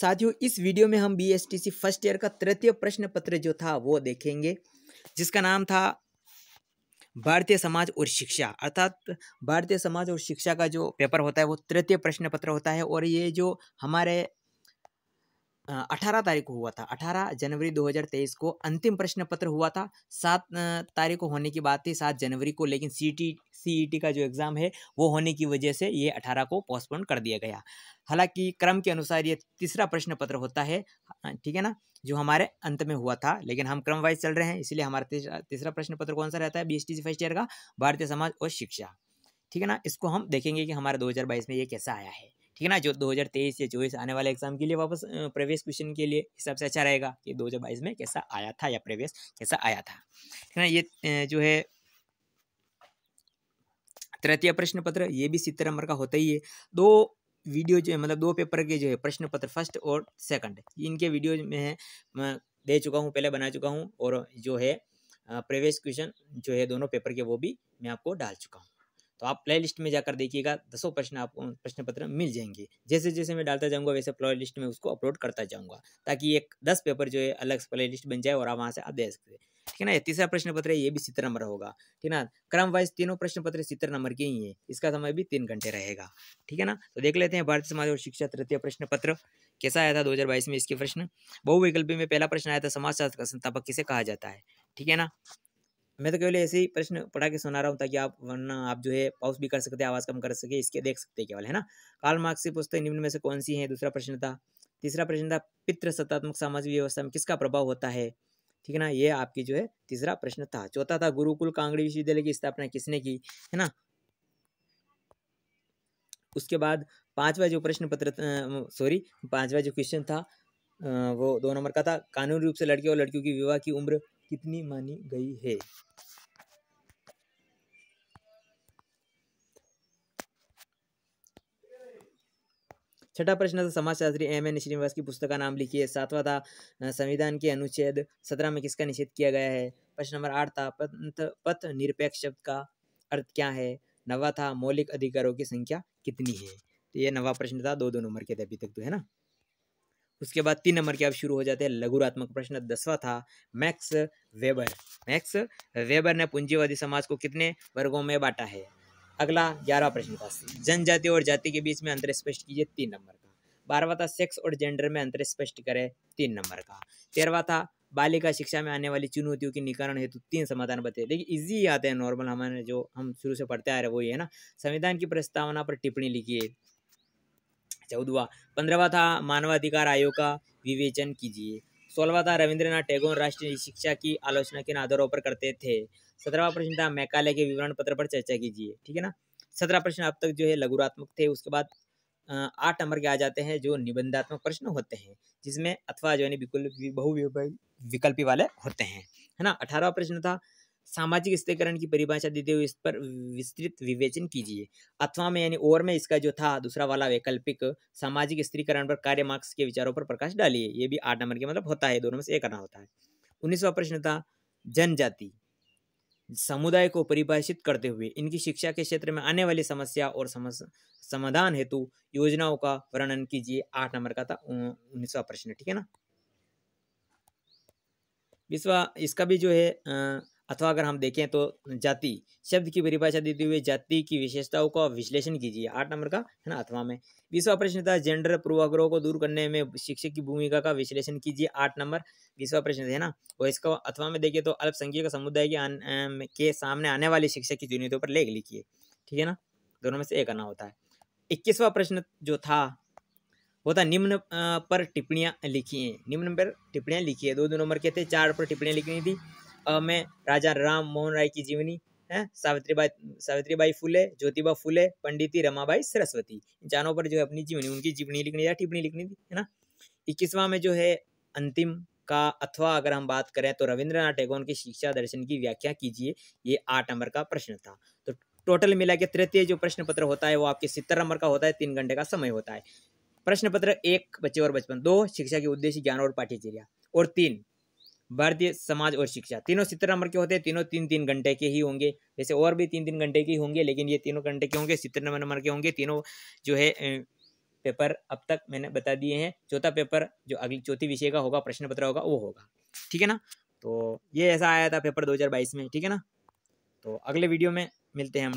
साथियों इस वीडियो में हम बीएसटीसी फर्स्ट ईयर का तृतीय प्रश्न पत्र जो था वो देखेंगे जिसका नाम था भारतीय समाज और शिक्षा अर्थात भारतीय समाज और शिक्षा का जो पेपर होता है वो तृतीय प्रश्न पत्र होता है और ये जो हमारे अठारह तारीख को हुआ था अठारह जनवरी 2023 को अंतिम प्रश्न पत्र हुआ था सात तारीख को होने की बात थी सात जनवरी को लेकिन C T C E T का जो एग्ज़ाम है वो होने की वजह से ये अठारह को पोस्टपोन कर दिया गया हालांकि क्रम के अनुसार ये तीसरा प्रश्न पत्र होता है ठीक है ना जो हमारे अंत में हुआ था लेकिन हम क्रम वाइज चल रहे हैं इसलिए हमारा तीसरा प्रश्न पत्र कौन सा रहता है B S T first year का भारतीय समाज और शिक्षा ठीक है ना इसको हम देखेंगे कि हमारे दो में ये कैसा आया है ठीक है ना जो 2023 या चौबीस आने वाले एग्जाम के लिए वापस प्रवेश क्वेश्चन के लिए हिसाब से अच्छा रहेगा कि 2022 में कैसा आया था या प्रवेश कैसा आया था ठीक है ना ये जो है तृतीय प्रश्न पत्र ये भी सितर नंबर का होता ही है दो वीडियो जो है मतलब दो पेपर के जो है प्रश्न पत्र फर्स्ट और सेकंड इनके वीडियो में है मैं दे चुका हूँ पहले बना चुका हूँ और जो है प्रवेश क्वेश्चन जो है दोनों पेपर के वो भी मैं आपको डाल चुका हूँ तो आप प्ले लिस्ट में जाकर देखिएगा दसों प्रश्न आपको प्रश्न पत्र मिल जाएंगे जैसे जैसे मैं डालता जाऊंगा वैसे प्ले लिस्ट में उसको अपलोड करता जाऊंगा ताकि एक दस पेपर जो है अलग से प्ले लिस्ट बन जाए और आप वहाँ से आप दे सकते ठीक है ना तीसरा प्रश्न पत्र ये भी सितर नंबर होगा ठीक है ना क्रम वाइज तीनों प्रश्न पत्र सितर नंबर के ही है इसका समय भी तीन घंटे रहेगा ठीक है ना तो देख लेते हैं भारतीय समाज और शिक्षा तृतीय प्रश्न पत्र कैसा आया था बाईस में इसके प्रश्न बहुविकल्पी में पहला प्रश्न आया था समाजशास्त्र का संस्थापक किसे कहा जाता है ठीक है ना मैं तो केवल ऐसे ही प्रश्न पढ़ा के सुना रहा हूँ ताकि आप वरना आप जो है पाउस भी कर सकते हैं आवाज़ कम कर सके इसके देख सकते हैं केवल है ना काल मार्क्स की पुस्तक निम्न में से कौन सी है दूसरा प्रश्न था तीसरा प्रश्न था सत्तात्मक सामाजिक व्यवस्था में किसका प्रभाव होता है ठीक है ना ये आपकी जो है तीसरा प्रश्न था चौथा था गुरुकुल कांगड़ी विश्वविद्यालय की स्थापना किसने की है ना उसके बाद पांचवा जो प्रश्न पत्र सॉरी पांचवा जो क्वेश्चन था वो दो नंबर का था कानून रूप से लड़के और लड़कियों की विवाह की उम्र कितनी मानी गई है छठा प्रश्न था समाजशास्त्री एम एन श्रीनिवास की पुस्तक का नाम लिखिए सातवा था संविधान के अनुच्छेद सत्रह में किसका निषेध किया गया है प्रश्न नंबर आठ था पंथ पथ निरपेक्ष शब्द का अर्थ क्या है नवा था मौलिक अधिकारों की संख्या कितनी है तो ये नवा प्रश्न था दो दो नंबर के थे अभी तक तो है ना उसके बाद तीन नंबर के अब शुरू हो जाते हैं लघुरात्मक प्रश्न दसवा था मैक्स वेबर मैक्स वेबर ने पूंजीवादी समाज को कितने वर्गों में बांटा है अगला ग्यारह प्रश्न था जनजाति और जाति के बीच में अंतर स्पष्ट कीजिए तीन नंबर का बारहवा था सेक्स और जेंडर में अंतर स्पष्ट करें तीन नंबर का तेरहवा था बालिका शिक्षा में आने वाली चुनौतियों के निकारण हेतु तीन समाधान बताए लेकिन इजी आते हैं नॉर्मल हमारे जो हम शुरू से पढ़ते आ रहे हैं वही है ना संविधान की प्रस्तावना पर टिप्पणी लिखिए चौदवा पंद्रहवा था मानवाधिकार आयोग का विवेचन कीजिए सोलहवा था रविंद्रनाथ टैगोर राष्ट्रीय शिक्षा की आलोचना के आधारों पर करते थे सत्रहवा प्रश्न था मैकाले के विवरण पत्र पर चर्चा कीजिए ठीक है ना सत्रह प्रश्न अब तक जो है लघुरात्मक थे उसके बाद आठ नंबर के आ जाते हैं जो निबंधात्मक प्रश्न होते हैं जिसमें अथवा जो है बिल्कुल बहुविकल्पी वाले होते हैं है ना अठारहवा प्रश्न था सामाजिक स्थिरीकरण की परिभाषा देते हुए इस पर विस्तृत विवेचन कीजिए अथवा में यानी और में इसका जो था दूसरा वाला वैकल्पिक सामाजिक स्थिरीकरण पर कार्य मार्क्स के विचारों पर प्रकाश डालिए ये भी आठ नंबर के मतलब होता है दोनों में से एक करना होता है उन्नीसवा प्रश्न था जनजाति समुदाय को परिभाषित करते हुए इनकी शिक्षा के क्षेत्र में आने वाली समस्या और समाधान हेतु योजनाओं का वर्णन कीजिए आठ नंबर का था उन्नीसवा प्रश्न ठीक है ना बीसवा इसका भी जो है अथवा अगर हम देखें तो जाति शब्द की परिभाषा देते हुए जाति की विशेषताओं का विश्लेषण कीजिए आठ नंबर का है ना अथवा में बीसवा प्रश्न था जेंडर पूर्वाग्रह को दूर करने में शिक्षक की भूमिका का विश्लेषण कीजिए आठ नंबर बीसवा प्रश्न है ना और इसका अथवा में देखिए तो अल्पसंख्यक समुदाय के, के सामने आने वाली शिक्षक की चुनौतियों पर लेख लिखिए ठीक है ना दोनों में से एक आना होता है इक्कीसवा प्रश्न जो था वो था निम्न पर टिप्पणियाँ लिखिए निम्न पर टिप्पणियाँ है दो दो नंबर के थे चार पर टिप्पणियाँ लिखनी थी में राजा राम मोहन राय की जीवनी है सावित्रीबाई सावित्रीबाई फुले ज्योतिबा फुले पंडिती रमाबाई सरस्वती जानों पर जो है अपनी जीवनी उनकी जीवनी लिखनी या टिप्पणी लिखनी थी है ना इक्कीसवां में जो है अंतिम का अथवा अगर हम बात करें तो रविंद्रनाथ टैगोर की शिक्षा दर्शन की व्याख्या कीजिए ये आठ नंबर का प्रश्न था तो टोटल मिला के तृतीय जो प्रश्न पत्र होता है वो आपके सितर नंबर का होता है तीन घंटे का समय होता है प्रश्न पत्र एक बच्चे और बचपन दो शिक्षा के उद्देश्य ज्ञान और पाठ्यचर्या और तीन भारतीय समाज और शिक्षा तीनों सितर नंबर के होते हैं तीनों तीन तीन घंटे के ही होंगे वैसे और भी तीन तीन घंटे के ही होंगे लेकिन ये तीनों घंटे के होंगे सितर नंबर नंबर के होंगे तीनों जो है पेपर अब तक मैंने बता दिए हैं चौथा पेपर जो अगली चौथी विषय का होगा प्रश्न पत्र होगा वो होगा ठीक है ना तो ये ऐसा आया था पेपर दो में ठीक है ना तो अगले वीडियो में मिलते हैं हम